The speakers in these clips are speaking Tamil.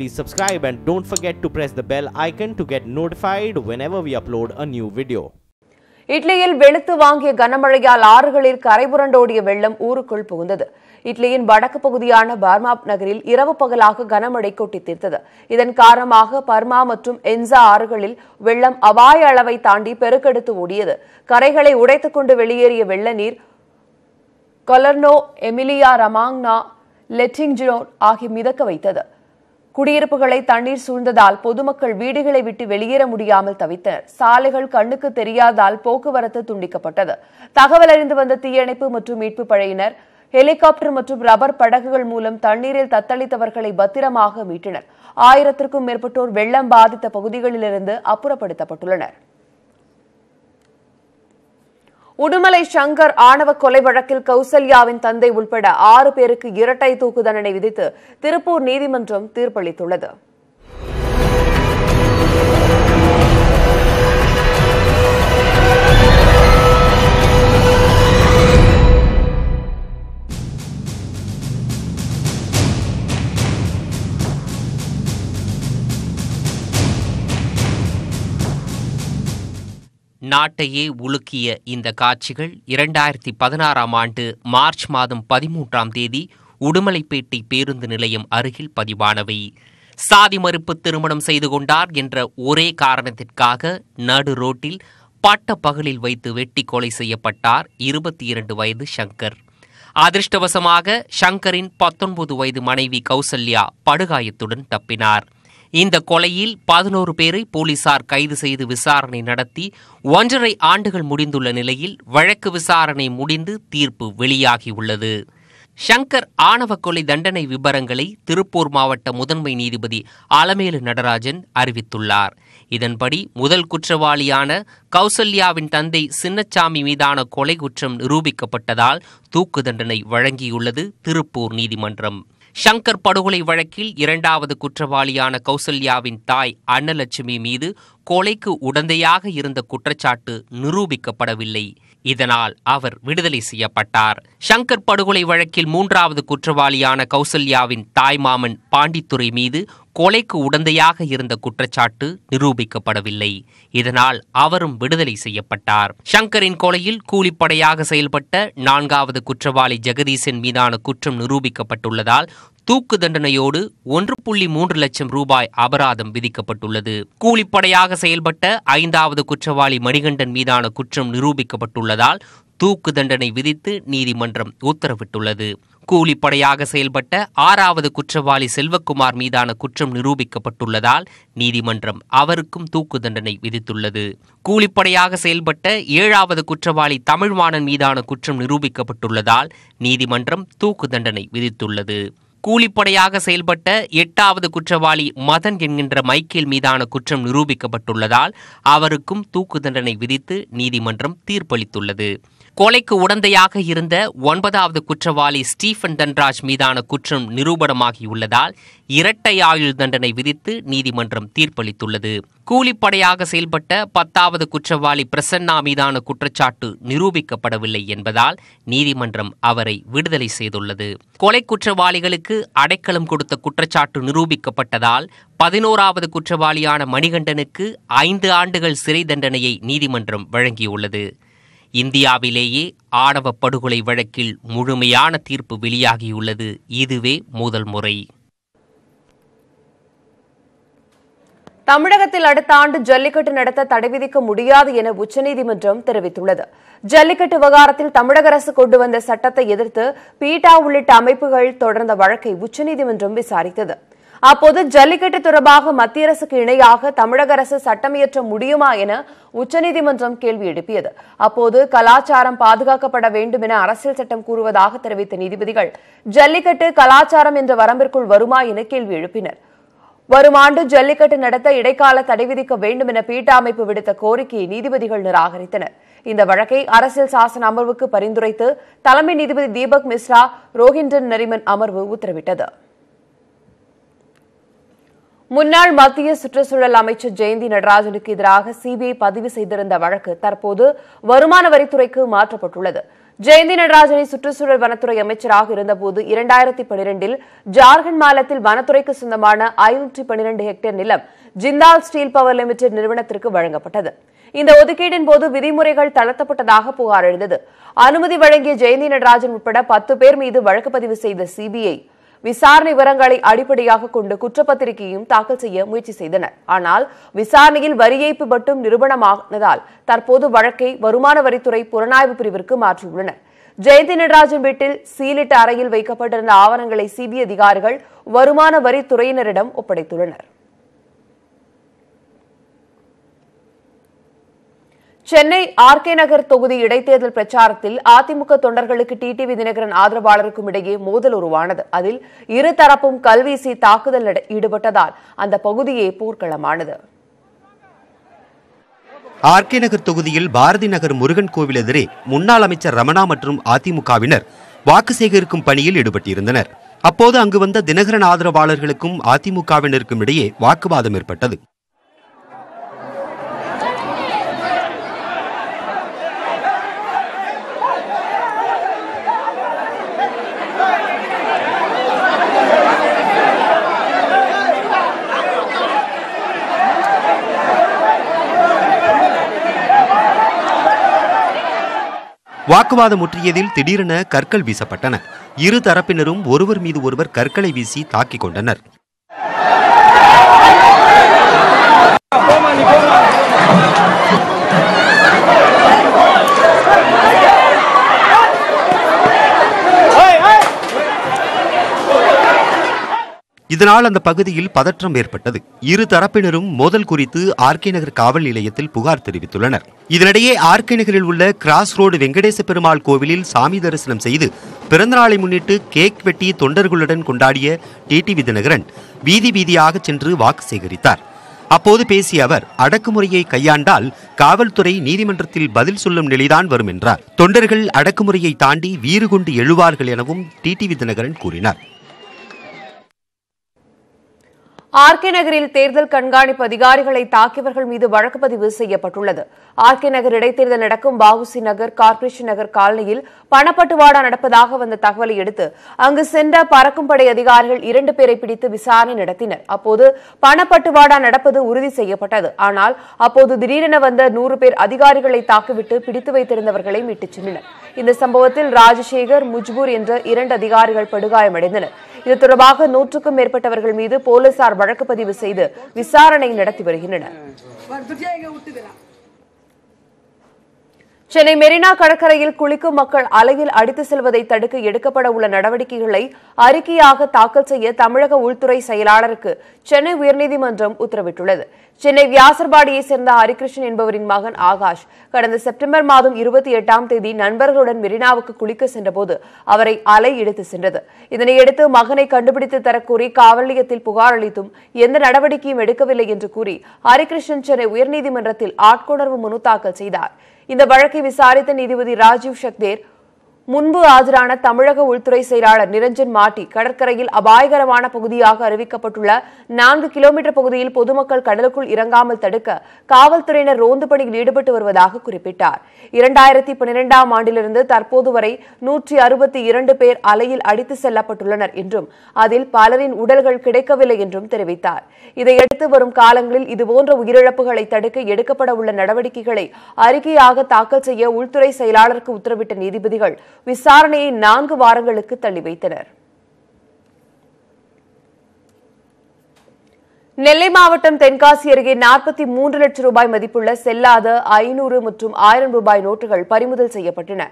please subscribe and don't forget to press the bell icon to get notified whenever we upload a new video. இட்லியில் வெளுத்து வாங்கிய கனமழையால் ஆறுகளில் கரைபுரண்டோடிய வெள்ளம் ஊருக்குள் புகுந்தது இட்லியின் வடக்கு பகுதியான பர்மாப் நகரில் இரவு பகலாக கனமழை கொட்டி தீர்த்தது இதன் காரணமாக பர்மா மற்றும் என்சா ஆறுகளில் வெள்ளம் அபாய அளவை தாண்டி பெருக்கெடுத்து ஓடியது கரைகளை உடைத்துக் கொண்டு வெளியேறிய வெள்ள நீர் கொலர்னோ எமிலியா ரமாங்னா லெட்டிங்ஜோன் ஆகிய மிதக்க வைத்தது குடியிருப்புகளை தண்ணீர் சூழ்ந்ததால் பொதுமக்கள் வீடுகளை விட்டு வெளியேற முடியாமல் தவித்தனர் சாலைகள் கண்ணுக்கு தெரியாதால் போக்குவரத்து துண்டிக்கப்பட்டது தகவல் அறிந்து வந்த தீயணைப்பு மற்றும் மீட்பு படையினர் ஹெலிகாப்டர் மற்றும் ரப்பர் படகுகள் மூலம் தண்ணீரில் தத்தளித்தவர்களை பத்திரமாக மீட்டனர் ஆயிரத்திற்கும் மேற்பட்டோர் வெள்ளம் பாதித்த பகுதிகளிலிருந்து அப்புறப்படுத்தப்பட்டுள்ளனா் உடுமலை சங்கர் ஆணவ கொலை வழக்கில் கௌசல்யாவின் தந்தை உள்பட ஆறு பேருக்கு இரட்டை தூக்கு தண்டனை விதித்து திருப்பூர் நீதிமன்றம் தீர்ப்பளித்துள்ளது நாட்டையே உலுக்கிய இந்த காட்சிகள் இரண்டாயிரத்தி பதினாறாம் ஆண்டு மார்ச் மாதம் பதிமூன்றாம் தேதி உடுமலைப்பேட்டை பேருந்து நிலையம் அருகில் பதிவானவை சாதி மறுப்பு திருமணம் செய்து கொண்டார் என்ற ஒரே காரணத்திற்காக நடு ரோட்டில் பட்ட பகலில் வைத்து வெட்டி கொலை செய்யப்பட்டார் இருபத்தி இரண்டு வயது ஷங்கர் அதிர்ஷ்டவசமாக ஷங்கரின் பத்தொன்பது வயது மனைவி கௌசல்யா படுகாயத்துடன் தப்பினார் இந்த கொலையில் பதினோரு பேரை போலீசார் கைது செய்து விசாரணை நடத்தி ஒன்றரை ஆண்டுகள் முடிந்துள்ள நிலையில் வழக்கு விசாரணை முடிந்து தீர்ப்பு வெளியாகியுள்ளது ஷங்கர் ஆணவ கொலை தண்டனை விபரங்களை திருப்பூர் மாவட்ட முதன்மை நீதிபதி அலமேலு நடராஜன் அறிவித்துள்ளார் இதன்படி முதல் குற்றவாளியான கௌசல்யாவின் தந்தை சின்னச்சாமி மீதான கொலை குற்றம் நிரூபிக்கப்பட்டதால் தூக்கு தண்டனை வழங்கியுள்ளது திருப்பூர் நீதிமன்றம் ஷங்கர் படுகொலை வழக்கில் இரண்டாவது குற்றவாளியான கௌசல்யாவின் தாய் அன்னலட்சுமி மீது கொலைக்கு உடந்தையாக இருந்த குற்றச்சாட்டு நிரூபிக்கப்படவில்லை இதனால் அவர் விடுதலை செய்யப்பட்டார் ஷங்கர் படுகொலை வழக்கில் மூன்றாவது குற்றவாளியான கௌசல்யாவின் தாய்மாமன் பாண்டித்துறை மீது கொலைக்கு உடந்தையாக இருந்த குற்றச்சாட்டு நிரூபிக்கப்படவில்லை இதனால் அவரும் விடுதலை செய்யப்பட்டார் ஷங்கரின் கொலையில் கூலிப்படையாக செயல்பட்ட நான்காவது குற்றவாளி ஜெகதீசன் மீதான குற்றம் நிரூபிக்கப்பட்டுள்ளதால் தூக்கு தண்டனையோடு ஒன்று புள்ளி மூன்று லட்சம் ரூபாய் அபராதம் விதிக்கப்பட்டுள்ளது கூலிப்படையாக செயல்பட்ட ஐந்தாவது குற்றவாளி மணிகண்டன் மீதான குற்றம் நிரூபிக்கப்பட்டுள்ளதால் தூக்கு தண்டனை விதித்து நீதிமன்றம் உத்தரவிட்டுள்ளது கூலிப்படையாக செயல்பட்ட ஆறாவது குற்றவாளி செல்வக்குமார் மீதான குற்றம் நிரூபிக்கப்பட்டுள்ளதால் நீதிமன்றம் அவருக்கும் தூக்கு தண்டனை விதித்துள்ளது கூலிப்படையாக செயல்பட்ட ஏழாவது குற்றவாளி தமிழ்வாணன் மீதான குற்றம் நிரூபிக்கப்பட்டுள்ளதால் நீதிமன்றம் தூக்கு தண்டனை விதித்துள்ளது கூலிப்படையாக செயல்பட்ட எட்டாவது குற்றவாளி மதன் என்கின்ற மைக்கேல் மீதான குற்றம் நிரூபிக்கப்பட்டுள்ளதால் அவருக்கும் தூக்கு தண்டனை விதித்து நீதிமன்றம் தீர்ப்பளித்துள்ளது கொலைக்கு உடந்தையாக இருந்த ஒன்பதாவது குற்றவாளி ஸ்டீஃபன் தன்ராஜ் மீதான குற்றம் நிரூபணமாகியுள்ளதால் இரட்டை ஆயுள் தண்டனை விதித்து நீதிமன்றம் தீர்ப்பளித்துள்ளது கூலிப்படையாக செயல்பட்ட பத்தாவது குற்றவாளி பிரசன்னா மீதான குற்றச்சாட்டு நிரூபிக்கப்படவில்லை என்பதால் நீதிமன்றம் அவரை விடுதலை செய்துள்ளது கொலை குற்றவாளிகளுக்கு அடைக்கலம் கொடுத்த குற்றச்சாட்டு நிரூபிக்கப்பட்டதால் பதினோராவது குற்றவாளியான மணிகண்டனுக்கு ஐந்து ஆண்டுகள் சிறை தண்டனையை நீதிமன்றம் வழங்கியுள்ளது இந்தியாவிலேயே ஆணவ படுகொலை வழக்கில் முழுமையான தீர்ப்பு வெளியாகியுள்ளது இதுவே முதல் முறை தமிழகத்தில் அடுத்த ஆண்டு ஜல்லிக்கட்டு நடத்த தடை விதிக்க முடியாது என உச்சநீதிமன்றம் தெரிவித்துள்ளது ஜல்லிக்கட்டு விவகாரத்தில் தமிழக அரசு கொண்டு வந்த சட்டத்தை எதிர்த்து பீட்டா உள்ளிட்ட அமைப்புகள் தொடர்ந்த வழக்கை உச்சநீதிமன்றம் விசாரித்தது அப்போது ஜல்லிக்கட்டு தொடர்பாக மத்திய அரசுக்கு இணையாக தமிழக அரசு சட்டம் இயற்ற முடியுமா என உச்சநீதிமன்றம் கேள்வி எழுப்பியது அப்போது கலாச்சாரம் பாதுகாக்கப்பட வேண்டும் என அரசியல் சட்டம் கூறுவதாக தெரிவித்த நீதிபதிகள் ஜல்லிக்கட்டு கலாச்சாரம் என்ற வரம்பிற்குள் வருமா என கேள்வி எழுப்பினர் வரும் ஆண்டு ஜல்லிக்கட்டு நடத்த இடைக்கால தடை விதிக்க வேண்டும் என பீட்டா அமைப்பு விடுத்த கோரிக்கையை நீதிபதிகள் நிராகரித்தனர் இந்த வழக்கை அரசியல் சாசன அமர்வுக்கு பரிந்துரைத்து தலைமை நீதிபதி தீபக் மிஸ்ரா ரோஹிண்டன் நரிமன் அமர்வு உத்தரவிட்டது முன்னாள் மத்திய சுற்றுச்சூழல் அமைச்சர் ஜெயந்தி நடராஜனுக்கு எதிராக சிபிஐ பதிவு செய்திருந்த வழக்கு தற்போது வருமான வரித்துறைக்கு மாற்றப்பட்டுள்ளது ஜெயந்தி நடராஜனை சுற்றுச்சூழல் வனத்துறை அமைச்சராக இருந்தபோது இரண்டாயிரத்தி பனிரெண்டில் ஜார்க்கண்ட் மாநிலத்தில் வனத்துறைக்கு சொந்தமான ஐநூற்றி பனிரெண்டு ஹெக்டேர் நிலம் ஜிந்தால் ஸ்டீல் பவர் லிமிடெட் நிறுவனத்திற்கு வழங்கப்பட்டது இந்த ஒதுக்கீட்டின் போது விதிமுறைகள் தளர்த்தப்பட்டதாக புகார் எழுந்தது அனுமதி வழங்கிய ஜெயந்தி நடராஜன் உட்பட பத்து பேர் மீது வழக்கு பதிவு செய்த சிபிஐ விசாரணை விவரங்களை அடிப்படையாக கொண்டு குற்றப்பத்திரிகையும் தாக்கல் செய்ய முயற்சி செய்தனர் ஆனால் விசாரணையில் வரி ஏய்ப்பு மட்டும் நிறுவனமானதால் தற்போது வழக்கை வருமான வரித்துறை புலனாய்வு பிரிவிற்கு மாற்றியுள்ளனர் ஜெயந்தி நடராஜன் வீட்டில் சீலிட்ட அறையில் வைக்கப்பட்டிருந்த ஆவணங்களை சிபிஐ அதிகாரிகள் வருமான வரித்துறையினரிடம் ஒப்படைத்துள்ளனர் சென்னை ஆர்கே நகர் தொகுதி இடைத்தேர்தல் பிரச்சாரத்தில் அதிமுக தொண்டர்களுக்கு டிடிவி தினகரன் ஆதரவாளருக்கும் இடையே மோதல் உருவானது அதில் இரு தரப்பும் கல்வீசி தாக்குதல் ஈடுபட்டதால் அந்த பகுதியே போர்க்களமானது ஆர்கே நகர் தொகுதியில் பாரதி நகர் முருகன் கோவில் எதிரே முன்னாள் அமைச்சர் ரமணா மற்றும் அதிமுகவினர் வாக்கு சேகரிக்கும் பணியில் ஈடுபட்டிருந்தனர் அப்போது அங்கு வந்த தினகரன் ஆதரவாளர்களுக்கும் அதிமுகவினருக்கும் இடையே வாக்குவாதம் ஏற்பட்டது வாக்குவாதம் முற்றியதில் திடீரென கற்கள் வீசப்பட்டன இரு தரப்பினரும் ஒருவர் மீது ஒருவர் கற்களை வீசி தாக்கிக் கொண்டனர் இதனால் அந்த பகுதியில் பதற்றம் ஏற்பட்டது இரு தரப்பினரும் மோதல் குறித்து ஆர்கே நகர் காவல் நிலையத்தில் புகார் தெரிவித்துள்ளனர் இதனிடையே ஆர்கே நகரில் உள்ள கிராஸ் ரோடு வெங்கடேச பெருமாள் கோவிலில் சாமி தரிசனம் செய்து பிறந்தநாளை முன்னிட்டு கேக் வெட்டி தொண்டர்களுடன் கொண்டாடிய டிடி விதிநகரன் வீதி வீதியாக சென்று வாக்கு சேகரித்தார் அப்போது பேசிய அவர் அடக்குமுறையை கையாண்டால் காவல்துறை நீதிமன்றத்தில் பதில் சொல்லும் நிலைதான் வரும் என்றார் தொண்டர்கள் அடக்குமுறையை தாண்டி வீறு கொண்டு எழுவார்கள் எனவும் டிடி விதிநகரன் கூறினார் ஆர்கே நகரில் தேர்தல் கண்காணிப்பு அதிகாரிகளை தாக்கியவர்கள் மீது வழக்கு பதிவு செய்யப்பட்டுள்ளது ஆர்கே நகர் இடைத்தேர்தல் நடக்கும் பாவுசி நகர் கார்பரேஷன் நகர் காலனியில் பணப்பட்டுவாடா நடப்பதாக வந்த தகவலை அடுத்து அங்கு சென்ற பறக்கும் படை அதிகாரிகள் இரண்டு பேரை பிடித்து விசாரணை நடத்தினர் அப்போது பணப்பட்டுவாடா நடப்பது உறுதி செய்யப்பட்டது ஆனால் அப்போது திடீரென வந்த நூறு பேர் அதிகாரிகளை தாக்கிவிட்டு பிடித்து வைத்திருந்தவர்களை மீட்டுச் சென்றனர் இந்த சம்பவத்தில் ராஜசேகர் முஜ்பூர் என்ற இரண்டு அதிகாரிகள் படுகாயமடைந்தனர் இது தொடர்பாக நூற்றுக்கும் மேற்பட்டவர்கள் மீது போலீசார் வழக்கு பதிவு செய்து விசாரணை நடத்தி வருகின்றனர் சென்னை மெரினா கடற்கரையில் குளிக்கும் மக்கள் அலையில் அடித்து செல்வதை தடுக்க எடுக்கப்பட உள்ள நடவடிக்கைகளை அறிக்கையாக தாக்கல் செய்ய தமிழக உள்துறை செயலாளருக்கு சென்னை உயர்நீதிமன்றம் உத்தரவிட்டுள்ளது சென்னை வியாசர்பாடியைச் சேர்ந்த ஹரிகிருஷ்ணன் என்பவரின் மகன் ஆகாஷ் கடந்த செப்டம்பர் மாதம் இருபத்தி எட்டாம் தேதி நண்பர்களுடன் மெரினாவுக்கு குளிக்க சென்றபோது அவரை அலை எடுத்து சென்றது இதனையடுத்து மகனை கண்டுபிடித்து தரக்கூறி காவல் நிலையத்தில் புகார் அளித்தும் எந்த நடவடிக்கையும் எடுக்கவில்லை என்று கூறி ஹரிகிருஷ்ணன் சென்னை உயர்நீதிமன்றத்தில் ஆட்கொணர்வு மனு தாக்கல் செய்தார் இந்த வழக்கை விசாரித்த நீதிபதி ராஜீவ் ஷக்தேர் முன்பு ஆஜரான தமிழக உள்துறை செயலாளர் நிரஞ்சன் மாட்டி கடற்கரையில் அபாயகரமான பகுதியாக அறிவிக்கப்பட்டுள்ள நான்கு கிலோமீட்டர் பகுதியில் பொதுமக்கள் கடலுக்குள் இறங்காமல் தடுக்க காவல்துறையினர் ரோந்து பணியில் ஈடுபட்டு வருவதாக குறிப்பிட்டார் இரண்டாயிரத்தி பனிரெண்டாம் ஆண்டிலிருந்து தற்போது வரை நூற்றி அறுபத்தி இரண்டு பேர் அலையில் அடித்து செல்லப்பட்டுள்ளனர் என்றும் அதில் பலரின் உடல்கள் கிடைக்கவில்லை என்றும் தெரிவித்தார் இதையடுத்து வரும் காலங்களில் இதுபோன்ற உயிரிழப்புகளை தடுக்க எடுக்கப்பட உள்ள நடவடிக்கைகளை அறிக்கையாக தாக்கல் செய்ய உள்துறை செயலாளருக்கு உத்தரவிட்ட நீதிபதிகள் விசாரணையை நான்கு வாரங்களுக்கு தள்ளி வைத்தனர் நெல்லை மாவட்டம் தென்காசி அருகே நாற்பத்தி மூன்று லட்சம் ரூபாய் மதிப்புள்ள செல்லாத ஐநூறு மற்றும் ஆயிரம் ரூபாய் நோட்டுகள் பறிமுதல் செய்யப்பட்டன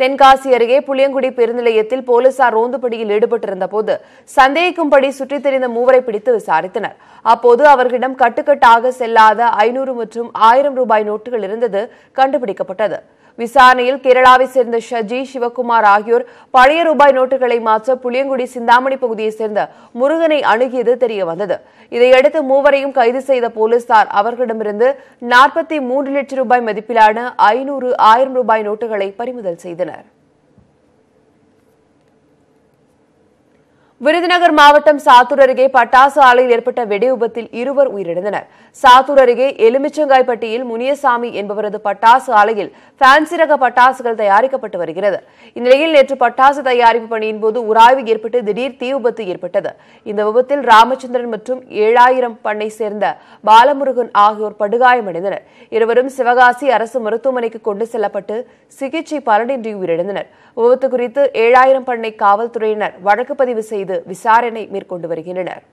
தென்காசி அருகே புளியங்குடி பெருநிலையத்தில் போலீசார் ரோந்துபடியில் ஈடுபட்டிருந்த போது சந்தேகிக்கும்படி சுற்றித் தெரிந்த மூவரை பிடித்து விசாரித்தனர் அப்போது அவர்களிடம் கட்டுக்கட்டாக செல்லாத ஐநூறு மற்றும் ஆயிரம் ரூபாய் நோட்டுகள் இருந்தது கண்டுபிடிக்கப்பட்டது விசாரணையில் கேரளாவை சேர்ந்த ஷஜி சிவகுமார் ஆகியோர் பழைய ரூபாய் நோட்டுகளை மாற்ற புளியங்குடி சிந்தாமணி பகுதியைச் சேர்ந்த முருகனை அணுகியது தெரியவந்தது இதையடுத்து மூவரையும் கைது செய்த போலீசார் அவர்களிடமிருந்து நாற்பத்தி மூன்று லட்சம் ரூபாய் மதிப்பிலான ஐநூறு ஆயிரம் ரூபாய் நோட்டுகளை பறிமுதல் செய்தனர் விருதுநகர் மாவட்டம் சாத்தூர் அருகே பட்டாசு ஆலையில் ஏற்பட்ட வெடி விபத்தில் இருவர் உயிரிழந்தனர் சாத்தூர் அருகே எலுமிச்சங்காய்பட்டியில் முனியசாமி என்பவரது பட்டாசு ஆலையில் ஃபேன்சி ரக பட்டாசுகள் தயாரிக்கப்பட்டு வருகிறது இந்நிலையில் நேற்று பட்டாசு தயாரிப்பு பணியின் போது உராய்வு ஏற்பட்டு திடீர் தீ விபத்து ஏற்பட்டது இந்த விபத்தில் ராமச்சந்திரன் மற்றும் ஏழாயிரம் பண்ணை சேர்ந்த பாலமுருகன் ஆகியோர் படுகாயமடைந்தனர் இருவரும் சிவகாசி அரசு மருத்துவமனைக்கு கொண்டு செல்லப்பட்டு சிகிச்சை பலனின்றி உயிரிழந்தனர் விபத்து குறித்து ஏழாயிரம் பண்ணை காவல்துறையினர் வழக்கு பதிவு செய்து செய்து விசாரணை மேற்கொண்டு வருகின்றனர்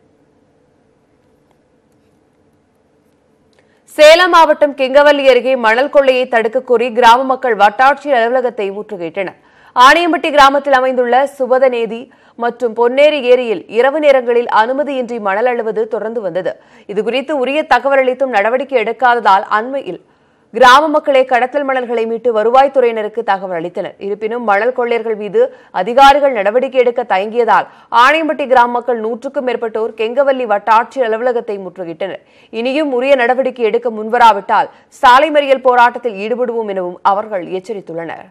சேலம் மாவட்டம் கிங்கவல்லி அருகே மணல் கொள்ளையை தடுக்க கோரி கிராம மக்கள் வட்டாட்சியர் அலுவலகத்தை முற்றுகையிட்டனர் ஆணையம்பட்டி கிராமத்தில் அமைந்துள்ள சுபதநேதி மற்றும் பொன்னேரி ஏரியில் இரவு நேரங்களில் அனுமதியின்றி மணல் அழுவது தொடர்ந்து வந்தது இதுகுறித்து உரிய தகவல் அளித்தும் நடவடிக்கை எடுக்காததால் அண்மையில் கிராம மக்களை கடத்தல் மணல்களை மீட்டு வருவாய்த்துறையினருக்கு தகவல் அளித்தனர் இருப்பினும் மணல் கொள்ளையர்கள் மீது அதிகாரிகள் நடவடிக்கை எடுக்க தயங்கியதால் ஆணையம்பட்டி கிராம மக்கள் நூற்றுக்கும் மேற்பட்டோர் கெங்கவல்லி வட்டாட்சியர் அலுவலகத்தை முற்றுகிட்டனர் இனியும் உரிய நடவடிக்கை எடுக்க முன்வராவிட்டால் சாலை மறியல் போராட்டத்தில் ஈடுபடுவோம் எனவும் அவர்கள் எச்சரித்துள்ளனர்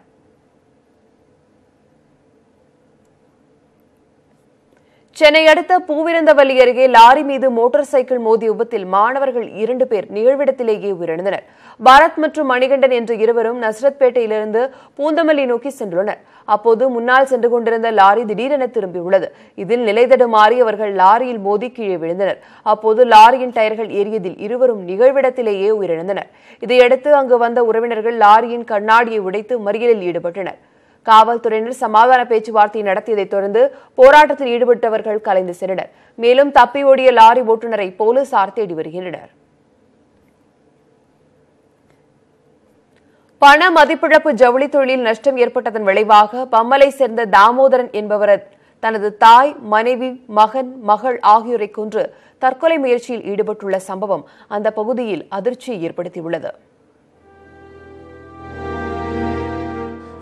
சென்னை அடுத்த பூவிருந்தவல்லி அருகே லாரி மீது மோட்டார் சைக்கிள் மோதிய விபத்தில் மாணவர்கள் இரண்டு பேர் நிகழ்விடத்திலேயே உயிரிழந்தனர் பாரத் மற்றும் மணிகண்டன் என்ற இருவரும் நஸ்ரத்பேட்டையிலிருந்து பூந்தமல்லி நோக்கி சென்றுள்ளனர் அப்போது முன்னால் சென்று கொண்டிருந்த லாரி திடீரென திரும்பியுள்ளது இதில் நிலைதடுமாறி அவர்கள் லாரியில் மோதி கீழே விழுந்தனர் அப்போது லாரியின் டயர்கள் ஏறியதில் இருவரும் நிகழ்விடத்திலேயே உயிரிழந்தனர் இதையடுத்து அங்கு வந்த உறவினர்கள் லாரியின் கண்ணாடியை உடைத்து மறியலில் ஈடுபட்டனர் காவல்துறையினர் சமாதான பேச்சுவார்த்தை நடத்தியதைத் தொடர்ந்து போராட்டத்தில் ஈடுபட்டவர்கள் கலைந்து சென்றனர் மேலும் தப்பி ஓடிய லாரி ஓட்டுநரை போலீசார் தேடி வருகின்றனர் பண மதிப்பிழப்பு ஜவுளி தொழிலில் நஷ்டம் ஏற்பட்டதன் விளைவாக பம்மலை சேர்ந்த தாமோதரன் என்பவர் தனது தாய் மனைவி மகன் மகள் ஆகியோரை கொன்று தற்கொலை முயற்சியில் ஈடுபட்டுள்ள சம்பவம் அந்த பகுதியில் அதிர்ச்சியை ஏற்படுத்தியுள்ளது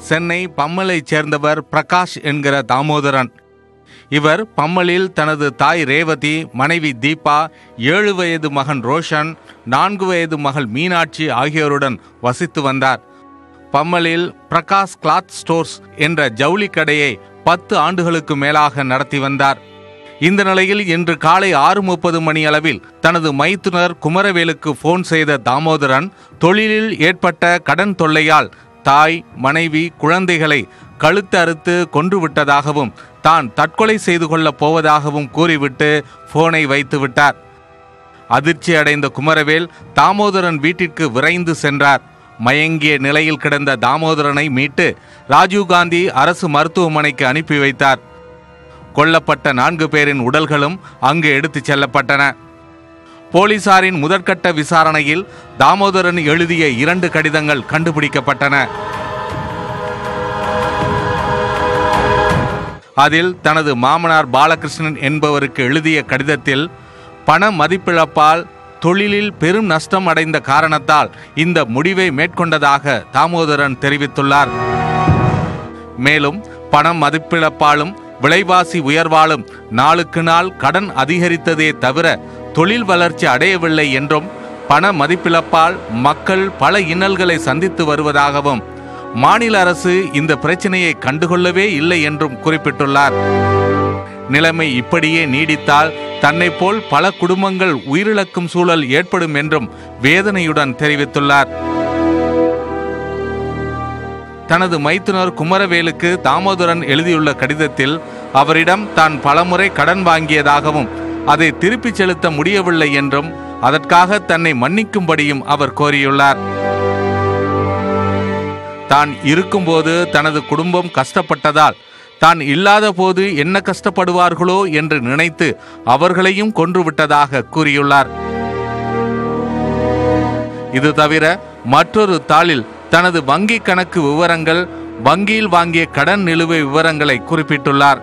சென்னை பம்மலைச் சேர்ந்தவர் பிரகாஷ் என்கிற தாமோதரன் இவர் பம்மலில் தனது தாய் ரேவதி மனைவி தீபா ஏழு வயது மகன் ரோஷன் நான்கு வயது மகள் மீனாட்சி ஆகியோருடன் வசித்து வந்தார் பம்மலில் பிரகாஷ் கிளாத் ஸ்டோர்ஸ் என்ற ஜவுளி கடையை பத்து ஆண்டுகளுக்கு மேலாக நடத்தி வந்தார் இந்த நிலையில் இன்று காலை ஆறு முப்பது மணி அளவில் தனது மைத்துனர் குமரவேலுக்கு போன் செய்த தாமோதரன் தொழிலில் ஏற்பட்ட கடன் தொல்லையால் தாய் மனைவி குழந்தைகளை கழுத்து அறுத்து கொன்று விட்டதாகவும் தான் தற்கொலை செய்து கொள்ளப் போவதாகவும் கூறிவிட்டு போனை வைத்து விட்டார் அதிர்ச்சி அடைந்த குமரவேல் தாமோதரன் வீட்டிற்கு விரைந்து சென்றார் மயங்கிய நிலையில் கிடந்த தாமோதரனை மீட்டு ராஜீவ்காந்தி அரசு மருத்துவமனைக்கு அனுப்பி வைத்தார் கொல்லப்பட்ட நான்கு பேரின் உடல்களும் அங்கு எடுத்துச் செல்லப்பட்டன போலீசாரின் முதற்கட்ட விசாரணையில் தாமோதரன் எழுதிய இரண்டு கடிதங்கள் கண்டுபிடிக்கப்பட்டன அதில் தனது மாமனார் பாலகிருஷ்ணன் என்பவருக்கு எழுதிய கடிதத்தில் பண மதிப்பிழப்பால் தொழிலில் பெரும் நஷ்டம் அடைந்த காரணத்தால் இந்த முடிவை மேற்கொண்டதாக தாமோதரன் தெரிவித்துள்ளார் மேலும் பணம் மதிப்பிழப்பாலும் விலைவாசி உயர்வாலும் நாளுக்கு நாள் கடன் அதிகரித்ததே தவிர தொழில் வளர்ச்சி அடையவில்லை என்றும் பண மதிப்பிழப்பால் மக்கள் பல இன்னல்களை சந்தித்து வருவதாகவும் மாநில அரசு இந்த பிரச்சனையை கண்டுகொள்ளவே இல்லை என்றும் குறிப்பிட்டுள்ளார் நிலைமை இப்படியே நீடித்தால் தன்னை போல் பல குடும்பங்கள் உயிரிழக்கும் சூழல் ஏற்படும் என்றும் வேதனையுடன் தெரிவித்துள்ளார் தனது மைத்துனர் குமரவேலுக்கு தாமோதரன் எழுதியுள்ள கடிதத்தில் அவரிடம் தான் பலமுறை கடன் வாங்கியதாகவும் அதை திருப்பிச் செலுத்த முடியவில்லை என்றும் அதற்காக தன்னை மன்னிக்கும்படியும் அவர் கோரியுள்ளார் தான் இருக்கும்போது தனது குடும்பம் கஷ்டப்பட்டதால் தான் இல்லாத போது என்ன கஷ்டப்படுவார்களோ என்று நினைத்து அவர்களையும் கொன்றுவிட்டதாக கூறியுள்ளார் இது தவிர மற்றொரு தாளில் தனது வங்கி கணக்கு விவரங்கள் வங்கியில் வாங்கிய கடன் நிலுவை விவரங்களை குறிப்பிட்டுள்ளார்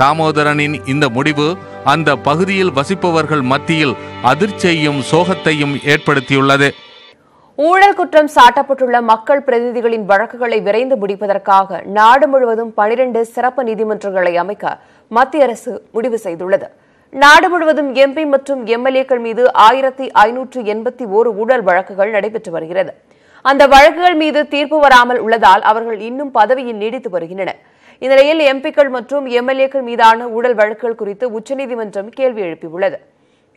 தாமோதரனின் இந்த முடிவு அந்த பகுதியில் வசிப்பவர்கள் மத்தியில் அதிர்ச்சியையும் சோகத்தையும் ஏற்படுத்தியுள்ளது ஊழல் குற்றம் சாட்டப்பட்டுள்ள மக்கள் பிரதிநிதிகளின் வழக்குகளை விரைந்து முடிப்பதற்காக நாடு முழுவதும் பனிரெண்டு சிறப்பு நீதிமன்றங்களை அமைக்க மத்திய அரசு முடிவு செய்துள்ளது நாடு முழுவதும் எம்பி மற்றும் எம்எல்ஏக்கள் மீது ஆயிரத்தி ஐநூற்று எண்பத்தி ஓரு ஊழல் வழக்குகள் நடைபெற்று வருகிறது அந்த வழக்குகள் மீது தீர்ப்பு வராமல் உள்ளதால் அவர்கள் இன்னும் பதவியில் நீடித்து வருகின்றனர் இந்நிலையில் எம்பிக்கள் மற்றும் எம்எல்ஏக்கள் மீதான ஊழல் வழக்குகள் குறித்து உச்சநீதிமன்றம் கேள்வி எழுப்பியுள்ளது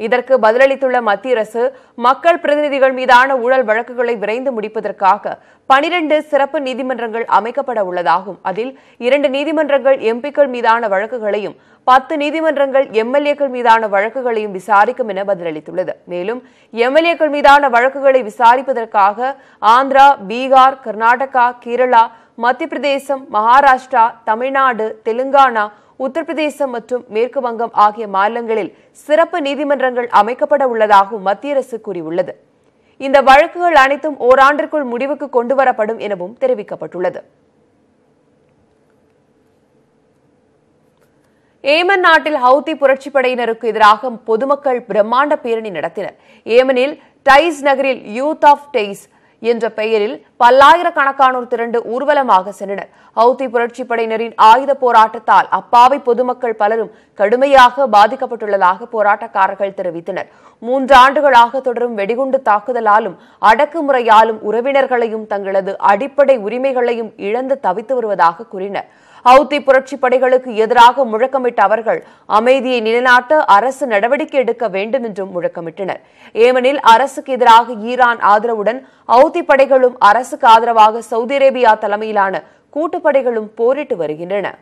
இதற்கு பதிலளித்துள்ள மத்திய அரசு மக்கள் பிரதிநிதிகள் மீதான ஊழல் வழக்குகளை விரைந்து முடிப்பதற்காக பனிரண்டு சிறப்பு நீதிமன்றங்கள் அமைக்கப்பட உள்ளதாகும் அதில் இரண்டு நீதிமன்றங்கள் எம்பிக்கள் மீதான வழக்குகளையும் பத்து நீதிமன்றங்கள் எம்எல்ஏக்கள் மீதான வழக்குகளையும் விசாரிக்கும் என பதிலளித்துள்ளது மேலும் எம்எல்ஏக்கள் மீதான வழக்குகளை விசாரிப்பதற்காக ஆந்திரா பீகார் கர்நாடகா கேரளா மத்திய பிரதேசம் மகாராஷ்டிரா தமிழ்நாடு தெலுங்கானா உத்தரப்பிரதேசம் மற்றும் மேற்கு வங்கம் ஆகிய மாநிலங்களில் சிறப்பு நீதிமன்றங்கள் அமைக்கப்பட உள்ளதாகவும் மத்திய அரசு கூறியுள்ளது இந்த வழக்குகள் அனைத்தும் ஓராண்டிற்குள் முடிவுக்கு கொண்டுவரப்படும் எனவும் தெரிவிக்கப்பட்டுள்ளது ஏமன் நாட்டில் ஹவுத்தி புரட்சிப்படையினருக்கு எதிராக பொதுமக்கள் பிரம்மாண்ட பேரணி நடத்தினர் ஏமனில் டைஸ் நகரில் யூத் ஆஃப் டைஸ் என்ற பெயரில் பல்லாயிரக்கணக்கானோர் திரண்டு ஊர்வலமாக சென்றனர் ஹவுதி புரட்சி படையினரின் ஆயுத போராட்டத்தால் அப்பாவி பொதுமக்கள் பலரும் கடுமையாக பாதிக்கப்பட்டுள்ளதாக போராட்டக்காரர்கள் தெரிவித்தனர் மூன்று ஆண்டுகளாக தொடரும் வெடிகுண்டு தாக்குதலாலும் அடக்குமுறையாலும் உறவினர்களையும் தங்களது அடிப்படை உரிமைகளையும் இழந்து தவித்து வருவதாக கூறினர் ஹவுத்தி புரட்சி படைகளுக்கு எதிராக முழக்கமிட்ட அவர்கள் அமைதியை நிலைநாட்ட அரசு நடவடிக்கை எடுக்க வேண்டும் என்றும் முழக்கமிட்டனர் ஏமனில் அரசுக்கு எதிராக ஈரான் ஆதரவுடன் ஹவுத்தி படைகளும் அரசுக்கு ஆதரவாக சவுதி அரேபியா தலைமையிலான கூட்டுப்படைகளும் போரிட்டு வருகின்றன